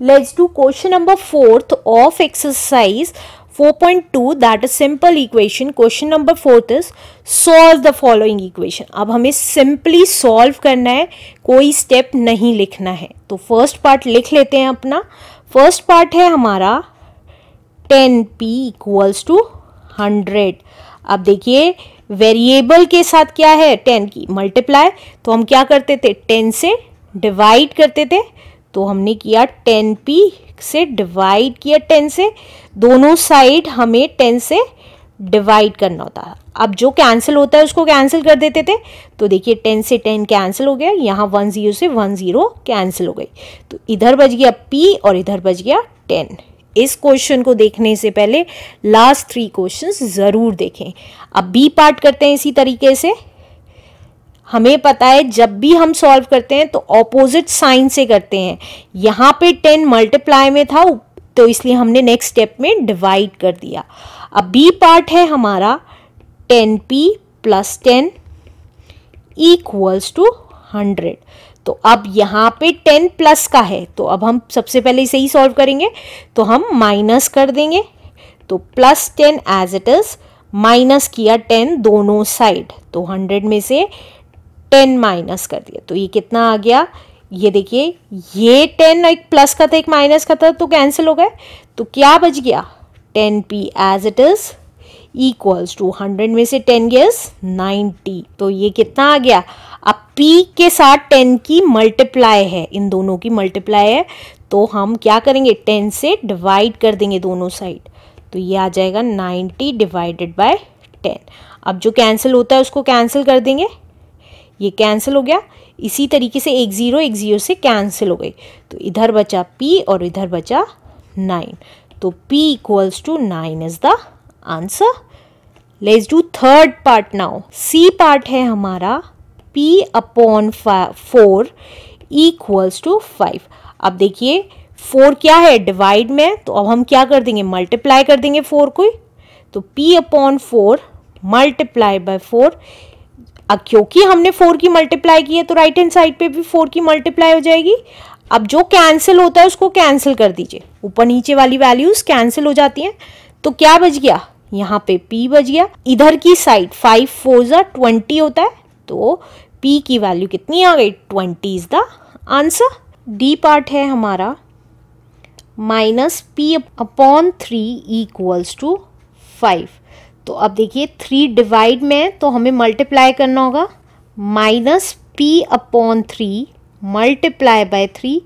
let's do question number fourth of exercise 4.2 that is simple equation question number fourth is solve the following equation अब हमें simply solve करना है कोई step नहीं लिखना है तो first part लिख लेते हैं अपना first part है हमारा 10p P equals to hundred अब देखिए वेरिएबल के साथ क्या है टेन की मल्टीप्लाई तो हम क्या करते थे टेन से डिवाइड करते थे तो हमने किया टेन पी से डिवाइड किया टेन से दोनों साइड हमें टेन से डिवाइड करना होता है अब जो कैंसिल होता है उसको कैंसिल कर देते थे तो देखिए टेन से टेन कैंसिल हो गया यहाँ वन ज़ीरो से वन ज़ीरो कैंसिल हो गई तो इधर बच गया पी और इधर बच गया टेन इस क्वेश्चन को देखने से पहले लास्ट थ्री क्वेश्चन ज़रूर देखें अब बी पार्ट करते हैं इसी तरीके से हमें पता है जब भी हम सॉल्व करते हैं तो ऑपोजिट साइन से करते हैं यहाँ पे टेन मल्टीप्लाई में था तो इसलिए हमने नेक्स्ट स्टेप में डिवाइड कर दिया अब बी पार्ट है हमारा ten P plus ten equals to hundred तो अब यहाँ पे टेन प्लस का है तो अब हम सबसे पहले इसे ही सॉल्व करेंगे तो हम माइनस कर देंगे तो plus ten as it is minus किया टेन दोनों साइड तो हंड्रेड में से टेन माइनस कर दिया तो ये कितना आ गया ये देखिए ये टेन एक प्लस का था एक माइनस का था तो कैंसिल हो गए तो क्या बच गया ten P as it is equals to hundred में से टेन गेस नाइन्टी तो ये कितना आ गया अब पी के साथ टेन की मल्टीप्लाई है इन दोनों की मल्टीप्लाई है तो हम क्या करेंगे टेन से डिवाइड कर देंगे दोनों साइड तो ये आ जाएगा नाइन्टी डिवाइडेड बाय टेन अब जो कैंसिल होता है उसको कैंसिल कर देंगे ये कैंसिल हो गया इसी तरीके से एक ज़ीरो एक ज़ीरो से कैंसिल हो गई तो इधर बचा पी और इधर बचा नाइन तो p equals to nine is the answer let's do third part now c part है हमारा p upon four equals to five अब देखिए फोर क्या है डिवाइड में तो अब हम क्या कर देंगे मल्टीप्लाई कर देंगे फोर को तो p upon four multiply by four अब क्योंकि हमने फोर की मल्टीप्लाई की है तो राइट हैंड साइड पे भी फोर की मल्टीप्लाई हो जाएगी अब जो कैंसिल होता है उसको कैंसिल कर दीजिए ऊपर नीचे वाली वैल्यूज कैंसिल हो जाती हैं तो क्या बच गया यहाँ पे p बच गया इधर की साइड फाइव फोर ट्वेंटी होता है तो p की वैल्यू कितनी आ गई twenty is the answer D part है हमारा minus P upon three equals to five तो अब देखिए थ्री डिवाइड में है तो हमें मल्टीप्लाई करना होगा minus P upon three multiply by three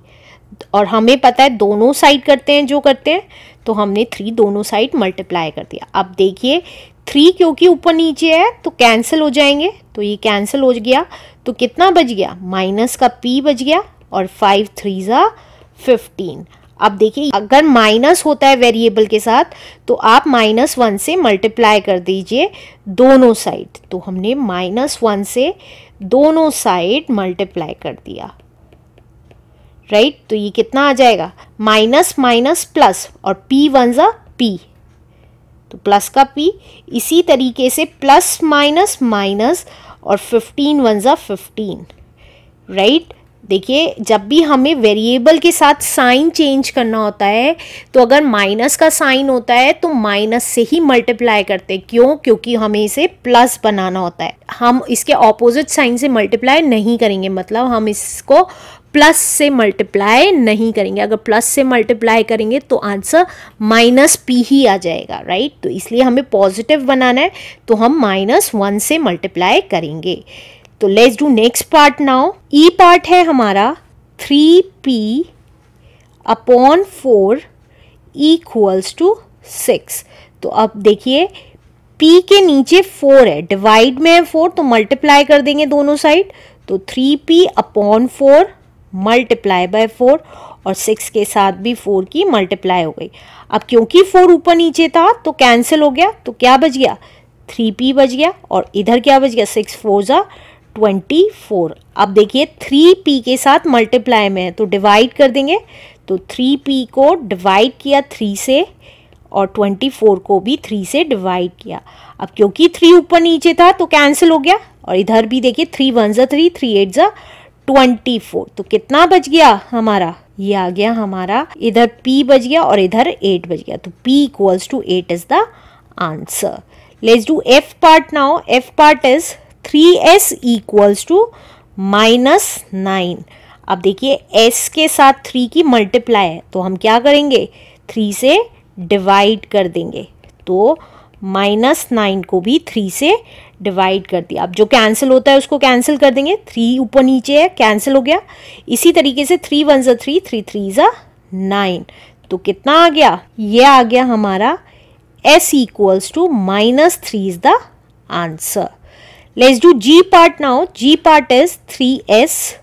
और हमें पता है दोनों साइड करते हैं जो करते हैं तो हमने थ्री दोनों साइड मल्टीप्लाई कर दिया अब देखिए थ्री क्योंकि ऊपर नीचे है तो कैंसिल हो जाएंगे तो ये कैंसिल हो गया तो कितना बच गया माइनस का पी बच गया और फाइव थ्री ज़ा फिफ्टीन अब देखिए अगर माइनस होता है वेरिएबल के साथ तो आप माइनस वन से मल्टीप्लाई कर दीजिए दोनों साइड तो हमने माइनस वन से दोनों साइड मल्टीप्लाई कर दिया राइट right? तो ये कितना आ जाएगा माइनस माइनस प्लस और पी वन ज़ा पी तो प्लस का पी इसी तरीके से प्लस माइनस माइनस और फिफ्टीन वन ज़ा फिफ्टीन राइट देखिए जब भी हमें वेरिएबल के साथ साइन चेंज करना होता है तो अगर माइनस का साइन होता है तो माइनस से ही मल्टीप्लाई करते हैं क्यों क्योंकि हमें इसे प्लस बनाना होता है हम इसके ऑपोजिट साइन से मल्टीप्लाई नहीं करेंगे मतलब हम इसको प्लस से मल्टीप्लाई नहीं करेंगे अगर प्लस से मल्टीप्लाई करेंगे तो आंसर माइनस पी ही आ जाएगा राइट तो इसलिए हमें पॉजिटिव बनाना है तो हम माइनस वन से मल्टीप्लाई करेंगे तो let's do next part now E part है हमारा three P upon four equals to six तो अब देखिए पी के नीचे फोर है डिवाइड में है फोर तो मल्टीप्लाई कर देंगे दोनों साइड तो three P upon four multiply by four और सिक्स के साथ भी फोर की मल्टीप्लाई हो गई अब क्योंकि फोर ऊपर नीचे था तो कैंसिल हो गया तो क्या बच गया थ्री पी बच गया और इधर क्या बच गया सिक्स फोर ज़ा ट्वेंटी फोर अब देखिए थ्री पी के साथ मल्टीप्लाई में है तो डिवाइड कर देंगे तो थ्री पी को डिवाइड किया थ्री से और ट्वेंटी फोर को भी थ्री से डिवाइड किया अब क्योंकि थ्री ऊपर नीचे था तो कैंसिल हो गया और इधर भी देखिए थ्री वन ज़ा थ्री थ्री एट ज़ा ट्वेंटी फोर तो कितना बच गया हमारा ये आ गया हमारा इधर पी बच गया और इधर एट बच गया तो P equals to eight is the answer let's do F part now F part is three S equals to minus nine अब देखिए एस के साथ थ्री की मल्टीप्लाई है तो हम क्या करेंगे थ्री से डिवाइड कर देंगे तो माइनस नाइन को भी थ्री से डिवाइड कर दिया अब जो कैंसिल होता है उसको कैंसिल कर देंगे थ्री ऊपर नीचे है कैंसिल हो गया इसी तरीके से थ्री वन जो थ्री थ्री थ्री जो नाइन तो कितना आ गया ये आ गया हमारा s equals to minus three is the answer Let's do G part now. G part is 3s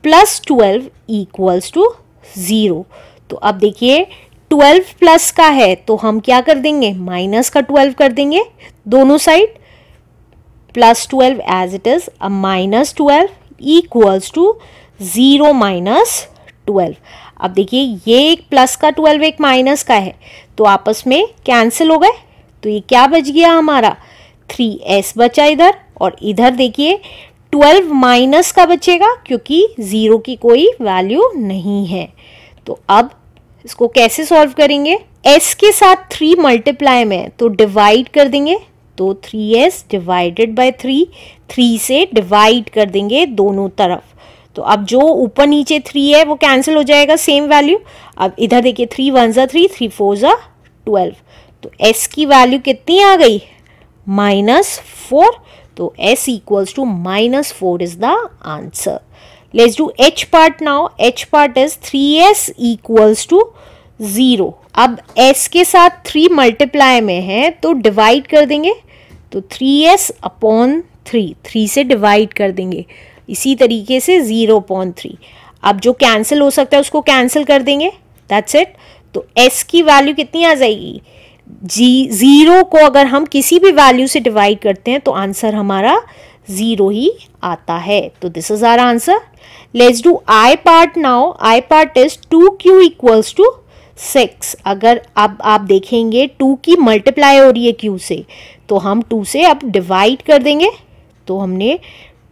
plus 12 equals to 0. तो अब देखिए 12 प्लस का है तो हम क्या कर देंगे माइनस का 12 कर देंगे दोनों साइड प्लस 12 एज इट इज़ अब minus twelve equals to zero minus twelve अब देखिए ये एक प्लस का ट्वेल्व एक माइनस का है तो आपस में कैंसिल हो गए तो ये क्या बच गया हमारा थ्री एस बचा इधर और इधर देखिए 12 माइनस का बचेगा क्योंकि ज़ीरो की कोई वैल्यू नहीं है तो अब इसको कैसे सॉल्व करेंगे एस के साथ थ्री मल्टीप्लाई में तो डिवाइड कर देंगे तो three S divided by three three से डिवाइड कर देंगे दोनों तरफ तो अब जो ऊपर नीचे थ्री है वो कैंसिल हो जाएगा सेम वैल्यू अब इधर देखिए थ्री वन ज़ा थ्री थ्री फोर ज़ा ट्वेल्व तो एस की वैल्यू कितनी आ गई माइनस फोर तो s to minus four is the answer answer. Do H h now H h is three 3s equals to zero अब s के साथ थ्री मल्टीप्लाई में है तो डिवाइड कर देंगे तो 3s S upon three three से डिवाइड कर देंगे इसी तरीके से ज़ीरो अपॉन थ्री अब जो कैंसिल हो सकता है उसको कैंसिल कर देंगे दैट्स इट तो s की वैल्यू कितनी आ जाएगी जी ज़ीरो को अगर हम किसी भी वैल्यू से डिवाइड करते हैं तो आंसर हमारा ज़ीरो ही आता है तो this is our answer let's do I part now I part is two Q equals to six अगर अब आप देखेंगे टू की मल्टीप्लाई हो रही है क्यू से तो हम टू से अब डिवाइड कर देंगे तो हमने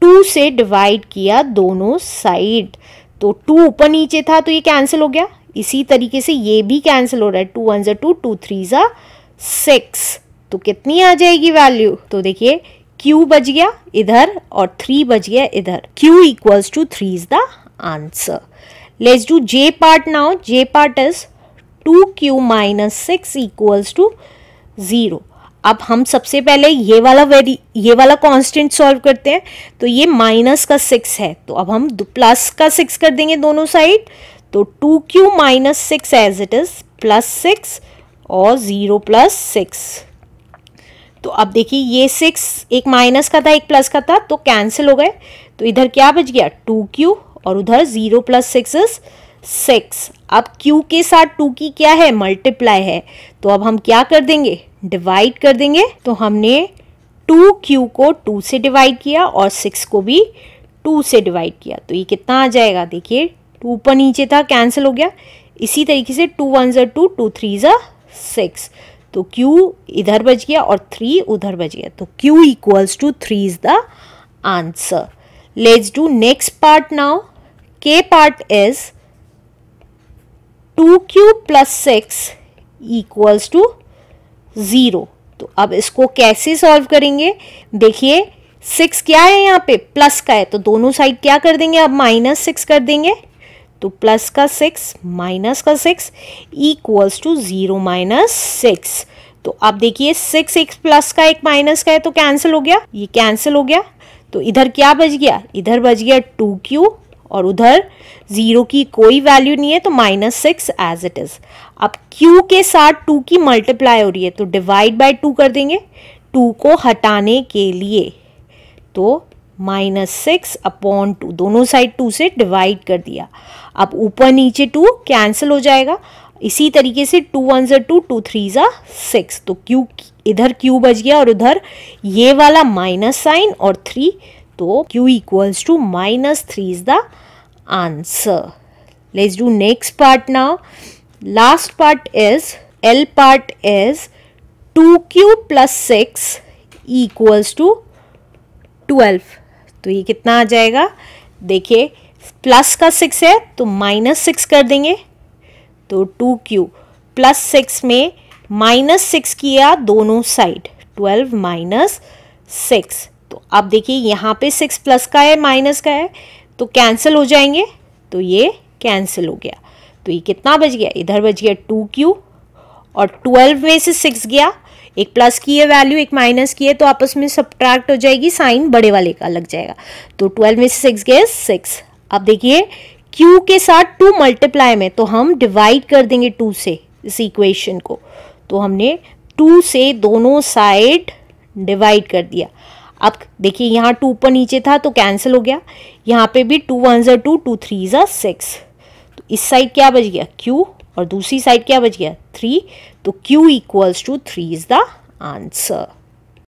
टू से डिवाइड किया दोनों साइड तो टू ऊपर नीचे था तो ये कैंसिल हो गया इसी तरीके से ये भी कैंसिल हो रहा है टू वन जो टू टू थ्री ज़ा सिक्स तो कितनी आ जाएगी वैल्यू तो देखिए Q बज गया इधर और थ्री बज गया इधर Q equals to three is the answer let's do J part now J part is two Q minus six equals to zero अब हम सबसे पहले ये वाला वेरी ये वाला कांस्टेंट सॉल्व करते हैं तो ये माइनस का सिक्स है तो अब हम प्लस का सिक्स कर देंगे दोनों साइड तो two Q minus six as it is plus six और ज़ीरो प्लस सिक्स तो अब देखिए ये सिक्स एक माइनस का था एक प्लस का था तो कैंसिल हो गए तो इधर क्या बच गया टू क्यू और उधर zero plus six is six अब क्यू के साथ टू की क्या है मल्टीप्लाई है तो अब हम क्या कर देंगे डिवाइड कर देंगे तो हमने टू क्यू को टू से डिवाइड किया और सिक्स को भी टू से डिवाइड किया तो ये कितना आ जाएगा देखिए टू ऊपर नीचे था कैंसिल हो गया इसी तरीके से टू वन ज़ा टू टू थ्री ज़ा सिक्स तो Q इधर बच गया और थ्री उधर बच गया तो Q equals to three is the answer let's do next part now K part is two Q plus six equals to zero तो अब इसको कैसे सॉल्व करेंगे देखिए सिक्स क्या है यहाँ पे प्लस का है तो दोनों साइड क्या कर देंगे अब माइनस सिक्स कर देंगे तो प्लस का सिक्स माइनस का six equals to zero minus six तो आप देखिए सिक्स एक प्लस का एक माइनस का है तो कैंसिल हो गया ये कैंसिल हो गया तो इधर क्या बच गया इधर बच गया टू क्यू और उधर ज़ीरो की कोई वैल्यू नहीं है तो minus six as it is अब क्यू के साथ टू की मल्टीप्लाई हो रही है तो डिवाइड बाय टू कर देंगे टू को हटाने के लिए तो माइनस सिक्स अपॉन टू दोनों साइड टू से डिवाइड कर दिया अब ऊपर नीचे टू कैंसिल हो जाएगा इसी तरीके से टू वन ज़ा टू टू थ्री ज़ा सिक्स तो क्यू इधर क्यू बच गया और उधर ये वाला माइनस साइन और थ्री तो Q equals to minus three is the answer do next part now last part is L part is two Q plus six equals two twelve तो ये कितना आ जाएगा देखिए प्लस का सिक्स है तो माइनस सिक्स कर देंगे तो टू क्यू प्लस सिक्स में माइनस सिक्स किया दोनों साइड ट्वेल्व माइनस सिक्स तो अब देखिए यहाँ पे सिक्स प्लस का है माइनस का है तो कैंसिल हो जाएंगे तो ये कैंसिल हो गया तो ये कितना बच गया इधर बच गया टू क्यू और ट्वेल्व में से सिक्स गया एक प्लस की है वैल्यू एक माइनस की है तो आपस में सब्ट्रैक्ट हो जाएगी साइन बड़े वाले का लग जाएगा तो ट्वेल्व में से सिक्स गए सिक्स अब देखिए q के साथ टू मल्टीप्लाई में तो हम डिवाइड कर देंगे टू से इस इक्वेशन को तो हमने टू से दोनों साइड डिवाइड कर दिया अब देखिए यहाँ टू ऊपर नीचे था तो कैंसिल हो गया यहाँ पे भी टू वन जर टू टू थ्री जर सिक्स तो इस साइड क्या बच गया क्यू और दूसरी साइड क्या बच गया थ्री तो Q equals to three is the answer